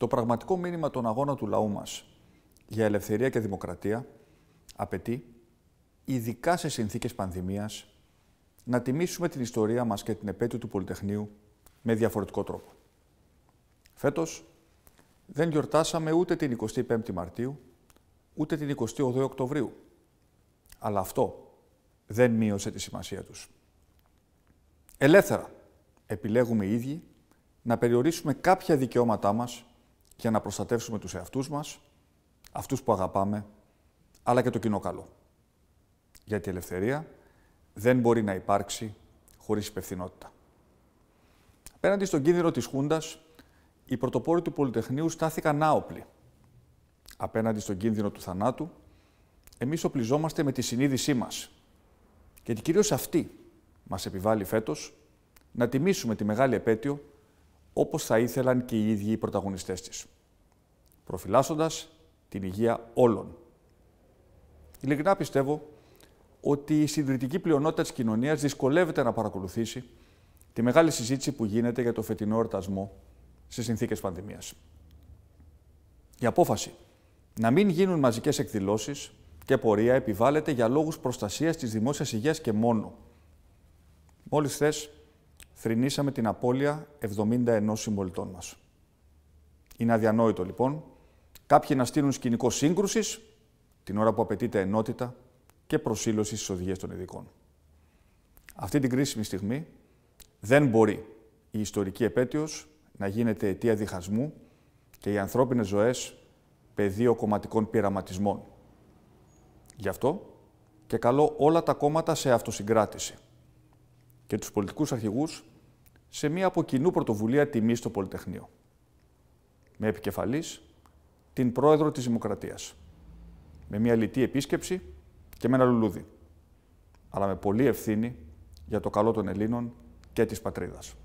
Το πραγματικό μήνυμα των αγώνα του λαού μας για ελευθερία και δημοκρατία απαιτεί, ειδικά σε συνθήκες πανδημίας, να τιμήσουμε την ιστορία μας και την επέτειο του Πολυτεχνείου με διαφορετικό τρόπο. Φέτος δεν γιορτάσαμε ούτε την 25η Μαρτίου, ούτε την 28η Οκτωβρίου. Αλλά αυτό δεν μείωσε τη σημασία τους. Ελεύθερα επιλέγουμε οι ίδιοι να περιορίσουμε κάποια δικαιώματά μας για να προστατεύσουμε τους εαυτούς μας, αυτούς που αγαπάμε, αλλά και το κοινό καλό. Γιατί η ελευθερία δεν μπορεί να υπάρξει χωρίς υπευθυνότητα. Απέναντι στον κίνδυνο της Χούντας, οι πρωτοπόροι του Πολυτεχνείου στάθηκαν άοπλοι. Απέναντι στον κίνδυνο του θανάτου, εμείς οπλιζόμαστε με τη συνείδησή μας. Γιατί κυρίως αυτή μας επιβάλλει φέτος να τιμήσουμε τη μεγάλη επέτειο όπως θα ήθελαν και οι ίδιοι οι πρωταγωνιστές της, προφυλάσσοντας την υγεία όλων. Ειλικρινά πιστεύω ότι η συντηρητική πλειονότητα της κοινωνίας δυσκολεύεται να παρακολουθήσει τη μεγάλη συζήτηση που γίνεται για το φετινό εορτασμό σε συνθήκες πανδημίας. Η απόφαση να μην γίνουν μαζικές εκδηλώσεις και πορεία επιβάλλεται για λόγους προστασίας της δημόσιας υγείας και μόνο. Μόλις θες, θρηνήσαμε την απώλεια 71 συμπολιτών μας. Είναι αδιανόητο λοιπόν κάποιοι να στείλουν σκηνικό σύγκρουσης την ώρα που απαιτείται ενότητα και προσήλωση στις οδηγίες των ειδικών. Αυτή την κρίσιμη στιγμή δεν μπορεί η ιστορική επέτειος να γίνεται αιτία διχασμού και οι ανθρώπινες ζωές πεδίο κομματικών πειραματισμών. Γι' αυτό και καλώ όλα τα κόμματα σε αυτοσυγκράτηση και τους πολιτικούς αρχηγούς σε μια από κοινού πρωτοβουλία τιμή στο Πολυτεχνείο. Με επικεφαλής την πρόεδρο της Δημοκρατίας. Με μια λιτή επίσκεψη και με ένα λουλούδι. Αλλά με πολλή ευθύνη για το καλό των Ελλήνων και της πατρίδας.